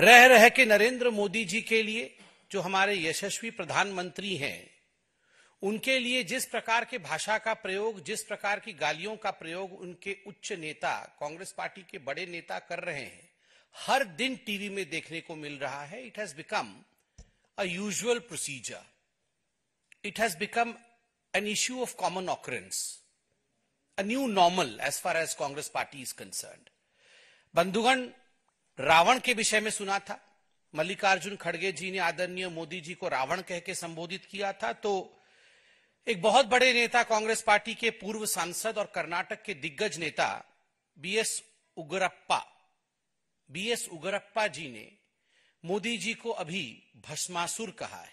रह रह के नरेंद्र मोदी जी के लिए जो हमारे यशस्वी प्रधानमंत्री हैं उनके लिए जिस प्रकार के भाषा का प्रयोग जिस प्रकार की गालियों का प्रयोग उनके उच्च नेता कांग्रेस पार्टी के बड़े नेता कर रहे हैं हर दिन टीवी में देखने को मिल रहा है it has become a usual procedure it has become an issue of common occurrence a new normal as far as Congress party is concern बंधुगण रावण के विषय में सुना था मल्लिकार्जुन खड़गे जी ने आदरणीय मोदी जी को रावण कह के संबोधित किया था तो एक बहुत बड़े नेता कांग्रेस पार्टी के पूर्व सांसद और कर्नाटक के दिग्गज नेता B S Ugrappa B S Ugrappa ji ने मोदी जी को अभी भस्मासुर कहा है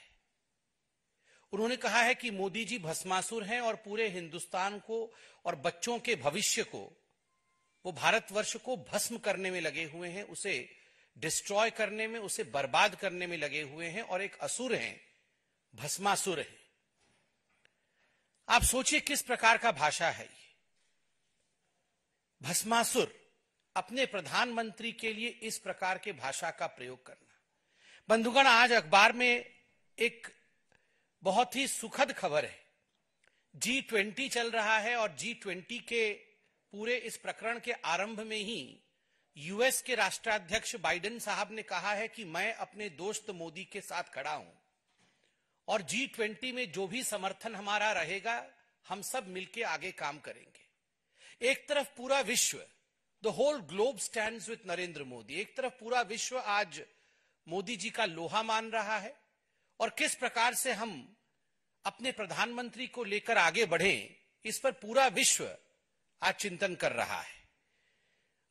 उन्होंने कहा है कि मोदी जी भस्मासुर हैं और पूरे हिंदुस्तान को और बच्चों के भविष्य को वो भारतवर्ष को भस्म करने में लगे हुए हैं उसे डिस्ट्रॉय करने में उसे बर्बाद करने में लगे हुए हैं और एक असुर हैं भस्मासुर हैं आप सोचिए किस प्रकार का भाषा है ये भस्मासुर अपने प्रधानमंत्री के लिए इस प्रकार के भाषा का प्रयोग करना बंधुगण आज अखबार में एक बहुत ही सुखद खबर है जी ट्वेंटी चल रहा है और जी ट्वेंटी के पूरे इस प्रकरण के आरंभ में ही यूएस के राष्ट्राध्यक्ष बाइडेन साहब ने कहा है कि मैं अपने दोस्त मोदी के साथ खड़ा हूं और जी ट्वेंटी में जो भी समर्थन हमारा रहेगा हम सब मिलकर आगे काम करेंगे एक तरफ पूरा विश्व the whole globe stand with Narendra Modi एक तरफ पूरा विश्व आज मोदी जी का लोहा मान रहा है और किस प्रकार से हम अपने प्रधानमंत्री को लेकर आगे बढ़े इस पर पूरा विश्व आज चिंतन कर रहा है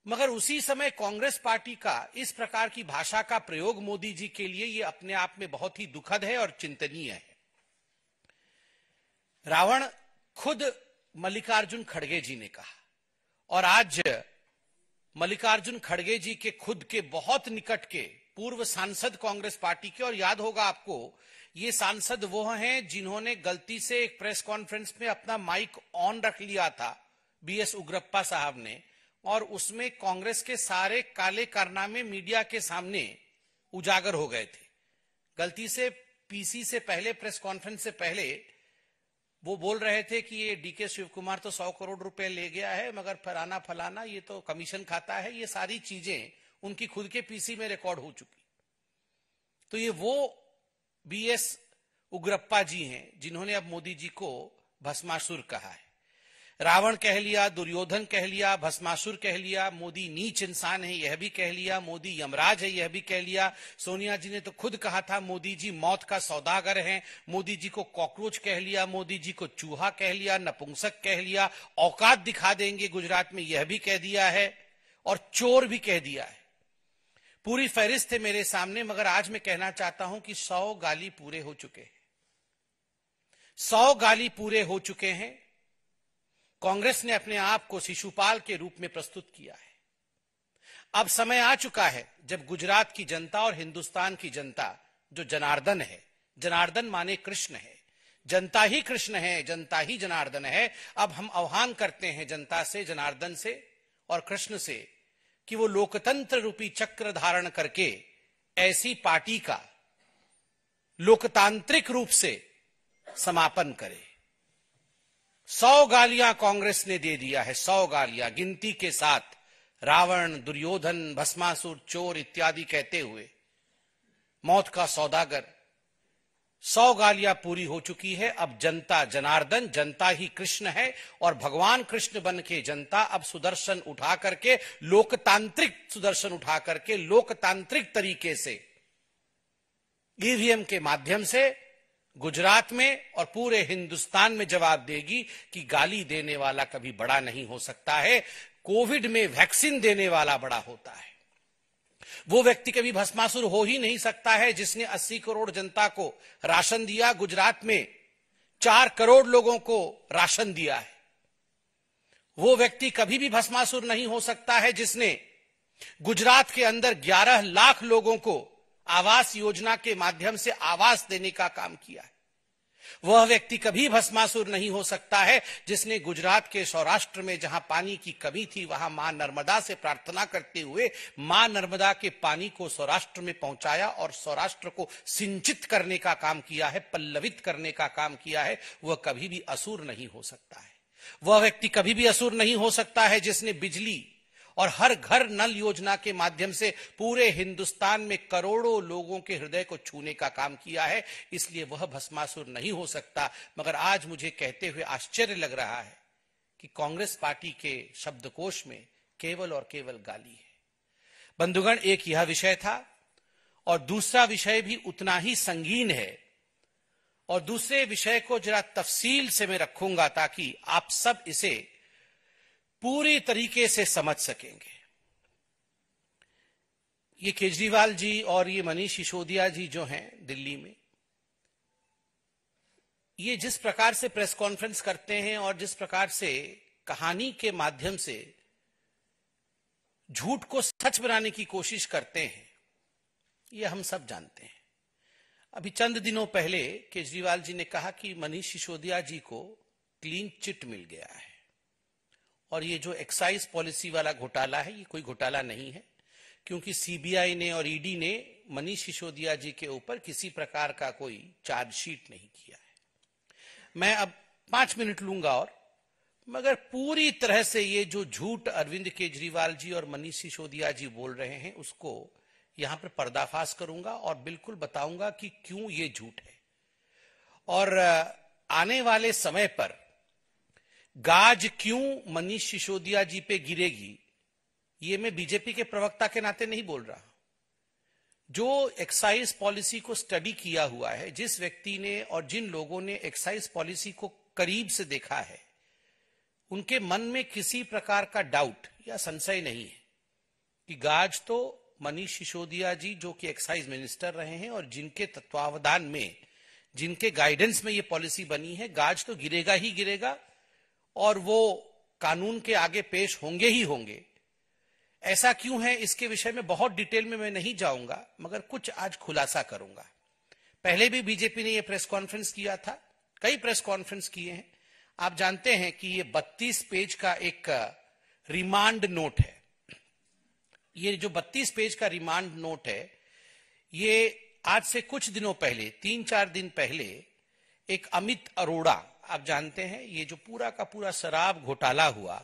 मगर उसी समय कांग्रेस पार्टी का इस प्रकार की भाषा का प्रयोग मोदी जी के लिए ये अपने आप में बहुत ही दुखद है और चिंतनीय है रावण खुद मल्लिकार्जुन खड़गे जी ने कहा और आज मल्लिकार्जुन खड़गे जी के खुद के बहुत निकट के पूर्व सांसद कांग्रेस पार्टी के और याद होगा आपको ये सांसद वो हैं जिन्होंने गलती से एक प्रेस कॉन्फ्रेंस में अपना माइक ऑन रख लिया था बीएस उग्रप्पा साहब ने और उसमें कांग्रेस के सारे काले कारनामे मीडिया के सामने उजागर हो गए थे गलती से पीसी से पहले प्रेस कॉन्फ्रेंस से पहले वो बोल रहे थे कि ये डीके शिव कुमार तो सौ करोड़ रुपए ले गया है मगर फलाना फलाना ये तो कमीशन खाता है ये सारी चीजें उनकी खुद के पीसी में रिकॉर्ड हो चुकी तो ये वो बीएस उग्रप्पा जी हैं जिन्होंने अब मोदी जी को भस्मासुर कहा है रावण कह लिया दुर्योधन कह लिया भस्मासुर कह लिया मोदी नीच इंसान है यह भी कह लिया मोदी यमराज है यह भी कह लिया सोनिया जी ने तो खुद कहा था मोदी जी मौत का सौदागर हैं मोदी जी को कॉकरोच कह लिया मोदी जी को चूहा कह लिया नपुंसक कह लिया औकात दिखा देंगे गुजरात में यह भी कह दिया है और चोर भी कह दिया है पूरी फहरिस्त थे मेरे सामने मगर आज मैं कहना चाहता हूं कि सौ गाली पूरे हो चुके हैं सौ गाली पूरे हो चुके हैं कांग्रेस ने अपने आप को शिशुपाल के रूप में प्रस्तुत किया है अब समय आ चुका है जब गुजरात की जनता और हिंदुस्तान की जनता जो जनार्दन है जनार्दन माने कृष्ण है जनता ही कृष्ण है जनता ही जनार्दन है अब हम आह्वान करते हैं जनता से जनार्दन से और कृष्ण से कि वो लोकतंत्र रूपी चक्र धारण करके ऐसी पार्टी का लोकतांत्रिक रूप से समापन करें सौ गालियां कांग्रेस ने दे दिया है सौ गालियां गिनती के साथ रावण दुर्योधन भस्मासुर चोर इत्यादि कहते हुए मौत का सौदागर सौ गालियां पूरी हो चुकी है अब जनता जनार्दन जनता ही कृष्ण है और भगवान कृष्ण बन के जनता अब सुदर्शन उठा करके लोकतांत्रिक सुदर्शन उठा करके लोकतांत्रिक तरीके से ईवीएम के माध्यम से गुजरात में और पूरे हिंदुस्तान में जवाब देगी कि गाली देने वाला कभी बड़ा नहीं हो सकता है कोविड में वैक्सीन देने वाला बड़ा होता है वो व्यक्ति कभी भस्मासुर हो ही नहीं सकता है जिसने 80 करोड़ जनता को राशन दिया गुजरात में चार करोड़ लोगों को राशन दिया है वो व्यक्ति कभी भी भस्मासुर नहीं हो सकता है जिसने गुजरात के अंदर 11 लाख लोगों को आवास योजना के माध्यम से आवास देने का काम किया है वह व्यक्ति कभी भस्मासुर नहीं हो सकता है जिसने गुजरात के सौराष्ट्र में जहां पानी की कमी थी वहां मां नर्मदा से प्रार्थना करते हुए मां नर्मदा के पानी को सौराष्ट्र में पहुंचाया और सौराष्ट्र को सिंचित करने का काम किया है पल्लवित करने का काम किया है वह कभी भी असुर नहीं हो सकता है वह व्यक्ति कभी भी असुर नहीं हो सकता है जिसने बिजली और हर घर नल योजना के माध्यम से पूरे हिंदुस्तान में करोड़ों लोगों के हृदय को छूने का काम किया है इसलिए वह भस्मासुर नहीं हो सकता मगर आज मुझे कहते हुए आश्चर्य लग रहा है कि कांग्रेस पार्टी के शब्दकोश में केवल और केवल गाली है बंधुगण एक यह विषय था और दूसरा विषय भी उतना ही संगीन है और दूसरे विषय को जरा तफसील से मैं रखूंगा ताकि आप सब इसे पूरी तरीके से समझ सकेंगे ये केजरीवाल जी और ये मनीष सिसोदिया जी जो हैं दिल्ली में ये जिस प्रकार से प्रेस कॉन्फ्रेंस करते हैं और जिस प्रकार से कहानी के माध्यम से झूठ को सच बनाने की कोशिश करते हैं ये हम सब जानते हैं अभी चंद दिनों पहले केजरीवाल जी ने कहा कि मनीष सिसोदिया जी को क्लीन चिट मिल गया है और ये जो एक्साइज पॉलिसी वाला घोटाला है ये कोई घोटाला नहीं है क्योंकि सीबीआई ने और ईडी e ने मनीष सिसोदिया जी के ऊपर किसी प्रकार का कोई चार्जशीट नहीं किया है मैं अब पांच मिनट लूंगा और मगर पूरी तरह से ये जो झूठ अरविंद केजरीवाल जी और मनीष सिसोदिया जी बोल रहे हैं उसको यहां पर पर्दाफाश करूंगा और बिल्कुल बताऊंगा कि क्यों ये झूठ है और आने वाले समय पर गाज क्यों मनीष सिसोदिया जी पे गिरेगी ये मैं बीजेपी के प्रवक्ता के नाते नहीं बोल रहा जो एक्साइज पॉलिसी को स्टडी किया हुआ है जिस व्यक्ति ने और जिन लोगों ने एक्साइज पॉलिसी को करीब से देखा है उनके मन में किसी प्रकार का डाउट या संशय नहीं है कि गाज तो मनीष सिसोदिया जी जो कि एक्साइज मिनिस्टर रहे हैं और जिनके तत्वावधान में जिनके गाइडेंस में ये पॉलिसी बनी है गाज तो गिरेगा ही गिरेगा और वो कानून के आगे पेश होंगे ही होंगे ऐसा क्यों है इसके विषय में बहुत डिटेल में मैं नहीं जाऊंगा मगर कुछ आज खुलासा करूंगा पहले भी बीजेपी ने यह प्रेस कॉन्फ्रेंस किया था कई प्रेस कॉन्फ्रेंस किए हैं आप जानते हैं कि यह 32 पेज का एक रिमांड नोट है ये जो 32 पेज का रिमांड नोट है ये आज से कुछ दिनों पहले तीन चार दिन पहले एक अमित अरोड़ा आप जानते हैं ये जो पूरा का पूरा शराब घोटाला हुआ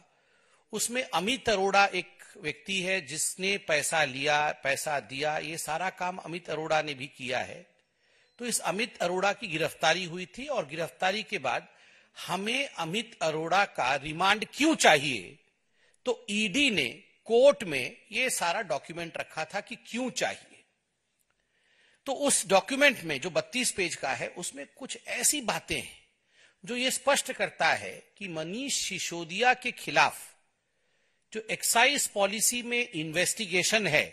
उसमें अमित अरोड़ा एक व्यक्ति है जिसने पैसा लिया पैसा दिया ये सारा काम अमित अरोड़ा ने भी किया है तो इस अमित अरोड़ा की गिरफ्तारी हुई थी और गिरफ्तारी के बाद हमें अमित अरोड़ा का रिमांड क्यों चाहिए तो ईडी ने कोर्ट में ये सारा डॉक्यूमेंट रखा था कि क्यों चाहिए तो उस डॉक्यूमेंट में जो 32 पेज का है उसमें कुछ ऐसी बातें हैं जो ये स्पष्ट करता है कि मनीष सिसोदिया के खिलाफ जो एक्साइज पॉलिसी में इन्वेस्टिगेशन है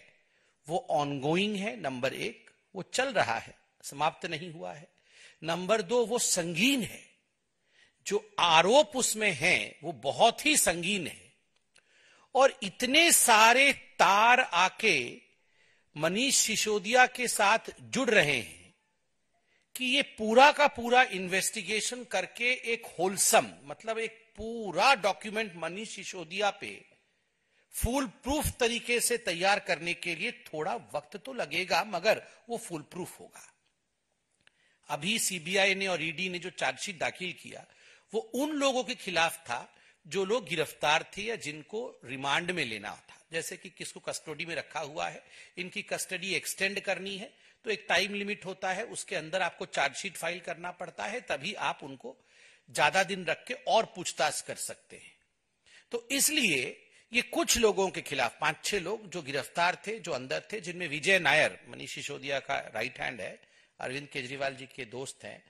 वो ऑनगोइंग है नंबर एक वो चल रहा है समाप्त नहीं हुआ है नंबर दो वो संगीन है जो आरोप उसमें हैं वो बहुत ही संगीन है और इतने सारे तार आके मनीष सिसोदिया के साथ जुड़ रहे हैं कि ये पूरा का पूरा इन्वेस्टिगेशन करके एक होलसम मतलब एक पूरा डॉक्यूमेंट मनीष सिसोदिया पे फुल प्रूफ तरीके से तैयार करने के लिए थोड़ा वक्त तो लगेगा मगर वो फुल प्रूफ होगा अभी सीबीआई ने और ईडी e ने जो चार्जशीट दाखिल किया वो उन लोगों के खिलाफ था जो लोग गिरफ्तार थे या जिनको रिमांड में लेना था जैसे कि किसको कस्टडी में रखा हुआ है इनकी कस्टडी एक्सटेंड करनी है तो एक टाइम लिमिट होता है उसके अंदर आपको चार्जशीट फाइल करना पड़ता है तभी आप उनको ज्यादा दिन रख के और पूछताछ कर सकते हैं तो इसलिए ये कुछ लोगों के खिलाफ पांच छह लोग जो गिरफ्तार थे जो अंदर थे जिनमें विजय नायर मनीष सिसोदिया का राइट हैंड है अरविंद केजरीवाल जी के दोस्त हैं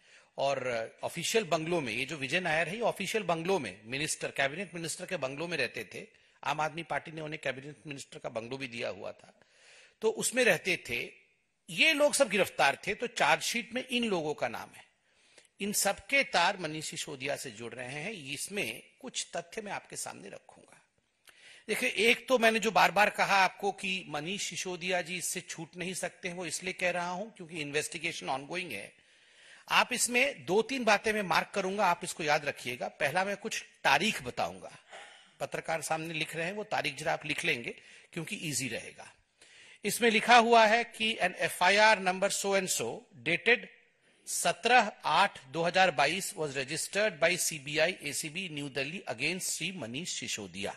और ऑफिशियल बंगलों में ये जो विजय नायर है ये ऑफिशियल बंगलों में मिनिस्टर कैबिनेट मिनिस्टर के बंगलों में रहते थे आम आदमी पार्टी ने उन्हें कैबिनेट मिनिस्टर का बंगलो भी दिया हुआ था तो उसमें रहते थे ये लोग सब गिरफ्तार थे तो चार्जशीट में इन लोगों का नाम है इन सबके तार मनीष सिसोदिया से जुड़ रहे हैं इसमें कुछ तथ्य मैं आपके सामने रखूंगा देखिए एक तो मैंने जो बार बार कहा आपको कि मनीष सिसोदिया जी इससे छूट नहीं सकते हैं वो इसलिए कह रहा हूं क्योंकि इन्वेस्टिगेशन ऑनगोइंग है आप इसमें दो तीन बातें मैं मार्क करूंगा आप इसको याद रखिएगा पहला मैं कुछ तारीख बताऊंगा पत्रकार सामने लिख रहे हैं वो तारीख जरा आप लिख लेंगे क्योंकि इजी रहेगा इसमें लिखा हुआ है कि an FIR number so and so dated 17 आठ 2022 was registered by CBI ACB new Delhi against Shri Manish Sisodia